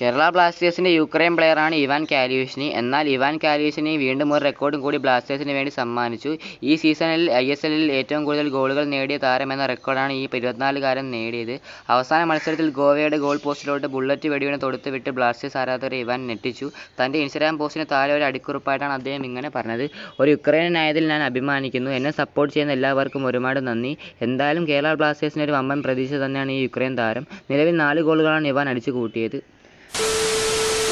കേരള ബ്ലാസ്റ്റേഴ്സിൻ്റെ യുക്രൈൻ പ്ലെയറാണ് ഇവാൻ കാലിയോഷിനി എന്നാൽ ഇവാൻ കാലിയോഷിനി വീണ്ടും ഒരു റെക്കോർഡും കൂടി ബ്ലാസ്റ്റേഴ്സിന് വേണ്ടി സമ്മാനിച്ചു ഈ സീസണിൽ ഐ എസ് എല്ലിൽ ഏറ്റവും കൂടുതൽ ഗോളുകൾ നേടിയ താരം എന്ന റെക്കോർഡാണ് ഈ ഇരുപത്തിനാലുകാരൻ നേടിയത് അവസാന മത്സരത്തിൽ ഗോവയുടെ ഗോൾ പോസ്റ്റിലോട്ട് ബുള്ളറ്റ് വെടിവിനെ തൊടുത്തുവിട്ട് ബ്ലാസ്റ്റേഴ്സ് ആരാധകരെ ഇവാൻ നെട്ടിച്ചു തൻ്റെ ഇൻസ്റ്റാഗ്രാം പോസ്റ്റിന് താഴെ ഒരു അടിക്കുറിപ്പായിട്ടാണ് അദ്ദേഹം ഇങ്ങനെ പറഞ്ഞത് ഒരു യുക്രൈനായതിൽ ഞാൻ അഭിമാനിക്കുന്നു എന്നെ സപ്പോർട്ട് ചെയ്യുന്ന എല്ലാവർക്കും ഒരുപാട് നന്ദി എന്തായാലും കേരള ബ്ലാസ്റ്റേഴ്സിന് ഒരു വമ്പൻ പ്രതീക്ഷ തന്നെയാണ് ഈ യുക്രൈൻ താരം നിലവിൽ നാല് ഗോളുകളാണ് ഇവാൻ അടിച്ചു കൂട്ടിയത്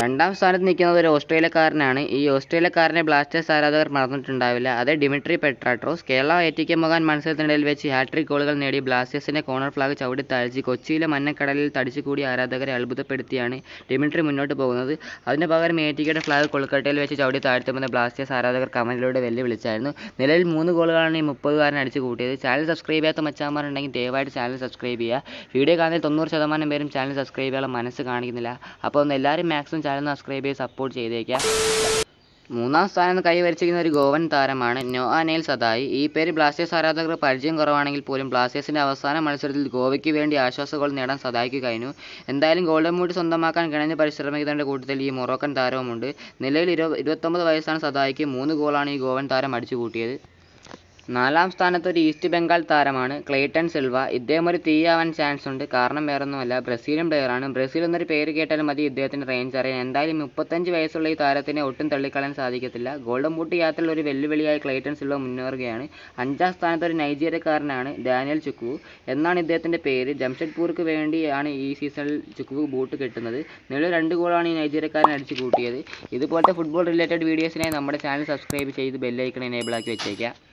രണ്ടാം സ്ഥാനത്ത് നിൽക്കുന്നത് ഒരു ഓസ്ട്രേലിയക്കാരനാണ് ഈ ഓസ്ട്രേലിയക്കാരനെ ബ്ലാസ്റ്റേഴ്സ് ആരാധകർ മറന്നിട്ടുണ്ടാവില്ല അത് Dimitri Petratos Kerala A T K മത്സരത്തിനിടയിൽ വെച്ച് ഹാട്രിക് ഗോളുകൾ നേടി ബ്ലാസ്റ്റേഴ്സിന്റെ കോർണർ ഫ്ലാഗ് ചവിടി താഴ്ച കൊച്ചിയിലെ മഞ്ഞക്കടലിൽ കൂടി ആരാധകരെ അത്ഭുതപ്പെടുത്തിയാണ് ഡിമിട്രി മുന്നോട്ട് പോകുന്നത് അതിന് പകരം എ ടി കെയുടെ ഫ്ലാഗ് കൊൽക്കട്ടയിൽ വെച്ച് ചവിടി താഴ്ത്തുമെന്ന് ബ്ലാസ്റ്റേഴ്സ് ആരാധകർ കമന്റിലൂടെ വെല്ലുവിളിച്ചായിരുന്നു നിലവിൽ മൂന്ന് ഗോളുകളാണ് ഈ മുപ്പതുകാരൻ അടിച്ചു കൂട്ടിയത് ചാനൽ സബ്സ്ക്രൈബ് ചെയ്യാത്ത മച്ചാമാരുണ്ടെങ്കിൽ ദയവായിട്ട് ചാനൽ സബ്സ്ക്രൈബ് ചെയ്യുക വീഡിയോ കാണുന്നതിൽ തൊണ്ണൂറ് ശതമാനം പേരും ചാനൽ സബ്സ്ക്രൈബ് ചെയ്യാനുള്ള മനസ്സ് കാണിക്കുന്നില്ല അപ്പോൾ ഒന്ന് എല്ലാവരും മാക്സിമം ചാനൽ സബ്സ്ക്രൈബ് ചെയ്ത് സപ്പോർട്ട് ചെയ്തേക്കാം മൂന്നാം സ്ഥാനം കൈവരിച്ചിരിക്കുന്ന ഒരു ഗോവൻ താരമാണ് നോ അനേൽ സദായി ഈ പേര് ബ്ലാസ്റ്റേഴ്സ് ആരാധകർ പരിചയം കുറവാണെങ്കിൽ പോലും ബ്ലാസ്റ്റേഴ്സിൻ്റെ അവസാന മത്സരത്തിൽ ഗോവയ്ക്ക് വേണ്ടി ആശ്വാസ ഗോൾ നേടാൻ സദായിക്ക് കഴിഞ്ഞു എന്തായാലും ഗോൾഡൻ മൂട്ട് സ്വന്തമാക്കാൻ കിണഞ്ഞ് പരിശ്രമിക്കുന്നതിൻ്റെ കൂട്ടത്തിൽ ഈ മൊറോക്കൻ താരവുമുണ്ട് നിലവിൽ ഇരുപത്തൊമ്പത് വയസ്സാണ് സദായിക്ക് മൂന്ന് ഗോളാണ് ഈ ഗോവൻ താരം അടിച്ചു കൂട്ടിയത് നാലാം സ്ഥാനത്ത് ഒരു ഈസ്റ്റ് ബംഗാൾ താരമാണ് ക്ലേറ്റൺ സിൽവ ഇദ്ദേഹം ഒരു തീയാവാൻ ചാൻസ് ഉണ്ട് കാരണം വേറൊന്നുമല്ല ബ്രസീലിയൻ പ്ലെയറാണ് ബ്രസീൽ എന്നൊരു പേര് കേട്ടാലും മതി ഇദ്ദേഹത്തിൻ്റെ റേഞ്ച് അറിയാൻ എന്തായാലും മുപ്പത്തഞ്ച് വയസ്സുള്ള ഈ താരത്തിനെ ഒട്ടും തള്ളിക്കളയാൻ സാധിക്കത്തില്ല ഗോൾഡൻ ബൂട്ട് യാത്രയിൽ ഒരു വെല്ലുവിളിയായി ക്ലേറ്റൺ സിൽവ മുന്നേറുകയാണ് അഞ്ചാം സ്ഥാനത്ത് ഒരു നൈജീരിയക്കാരനാണ് ഡാനിയൽ ചുക്കു എന്നാണ് ഇദ്ദേഹത്തിൻ്റെ പേര് ജംഷഡ്പൂർക്ക് വേണ്ടിയാണ് ഈ സീസണിൽ ചുക്കു ബൂട്ട് കിട്ടുന്നത് നിലവിൽ രണ്ട് ഗോളാണ് ഈ നൈജീരിയക്കാരൻ അടിച്ചു കൂട്ടിയത് ഇതുപോലത്തെ ഫുട്ബോൾ റിലേറ്റഡ് വീഡിയോസിനായി നമ്മുടെ ചാനൽ സബ്സ്ക്രൈബ് ചെയ്ത് ബെല്ലൈക്കൺ എനേബിൾ ആക്കി വെച്ചേക്കാം